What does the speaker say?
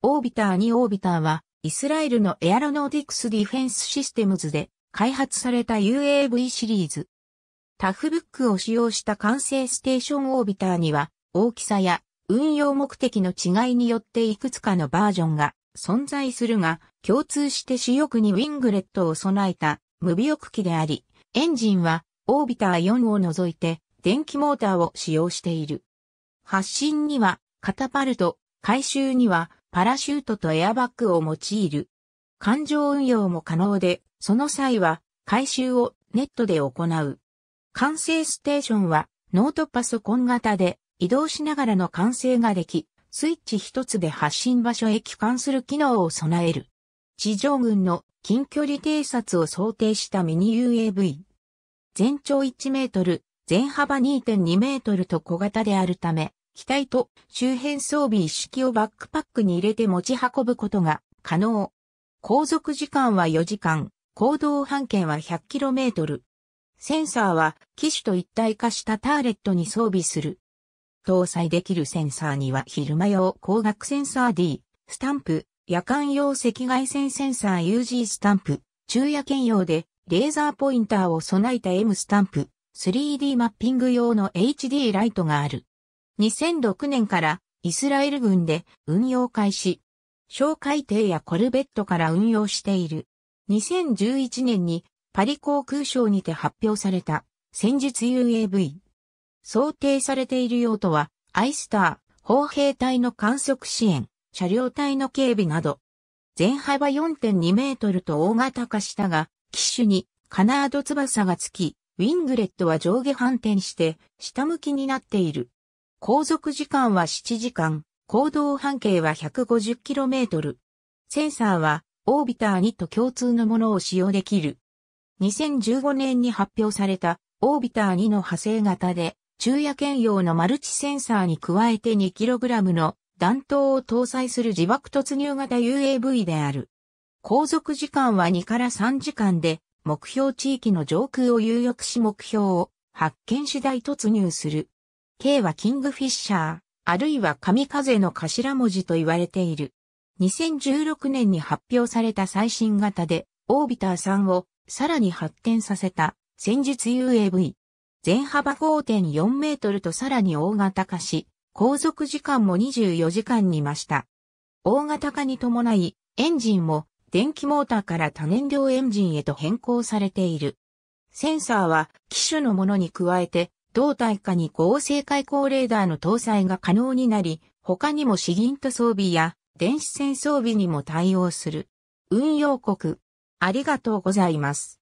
オービター2オービターは、イスラエルのエアロノーティクスディフェンスシステムズで開発された UAV シリーズ。タフブックを使用した完成ステーションオービターには、大きさや運用目的の違いによっていくつかのバージョンが存在するが、共通して主翼にウィングレットを備えた無尾翼機であり、エンジンはオービター4を除いて電気モーターを使用している。発進にはカタパルト、回収にはパラシュートとエアバッグを用いる。感情運用も可能で、その際は回収をネットで行う。完成ステーションはノートパソコン型で移動しながらの完成ができ、スイッチ一つで発信場所へ帰還する機能を備える。地上軍の近距離偵察を想定したミニ UAV。全長1メートル、全幅2.2メートルと小型であるため、機体と周辺装備一式をバックパックに入れて持ち運ぶことが可能。航続時間は4時間、行動半径は 100km。センサーは機種と一体化したターレットに装備する。搭載できるセンサーには昼間用光学センサー D、スタンプ、夜間用赤外線センサー UG スタンプ、昼夜兼用でレーザーポインターを備えた M スタンプ、3D マッピング用の HD ライトがある。2006年からイスラエル軍で運用開始。小海艇やコルベットから運用している。2011年にパリ航空省にて発表された戦術 UAV。想定されている用途は、アイスター、砲兵隊の観測支援、車両隊の警備など。前幅4.2メートルと大型化したが、機種にカナード翼がつき、ウィングレットは上下反転して下向きになっている。航続時間は7時間、行動半径は 150km。センサーはオービター2と共通のものを使用できる。2015年に発表されたオービター2の派生型で昼夜兼用のマルチセンサーに加えて 2kg の弾頭を搭載する自爆突入型 UAV である。航続時間は2から3時間で目標地域の上空を有力し目標を発見次第突入する。K はキングフィッシャー、あるいは神風の頭文字と言われている。2016年に発表された最新型で、オービター3をさらに発展させた戦術 UAV。全幅5.4メートルとさらに大型化し、航続時間も24時間に増した。大型化に伴い、エンジンも電気モーターから多燃料エンジンへと変更されている。センサーは機種のものに加えて胴体下に合成開口レーダーの搭載が可能になり、他にも資銀と装備や電子戦装備にも対応する。運用国。ありがとうございます。